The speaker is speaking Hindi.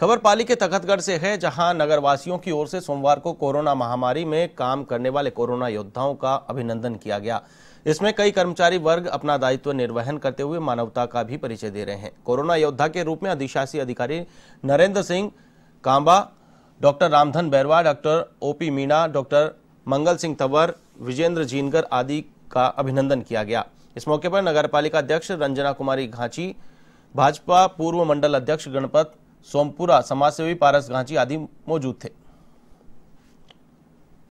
खबर पाली के तखतगढ़ से है जहां नगरवासियों की ओर से सोमवार को कोरोना महामारी में काम करने वाले कोरोना योद्धाओं का अभिनंदन किया गया इसमें कई कर्मचारी वर्ग अपना दायित्व निर्वहन करते हुए मानवता का भी परिचय दे रहे हैं कोरोना योद्धा के रूप में अधिशासी अधिकारी Narendra Singh Kamba doctor Ramdhan Bairwa doctor OP Meena doctor Mangal Singh Tanwar Vijendra Jingar आदि का अभिनंदन किया गया इस मौके पर पालिका अध्यक्ष रंजना कुमारी घांची भाजपा पूर्व मंडल अध्यक्ष गणपत सोमपुरा समाजसेवी पारस घांची आदि मौजूद थे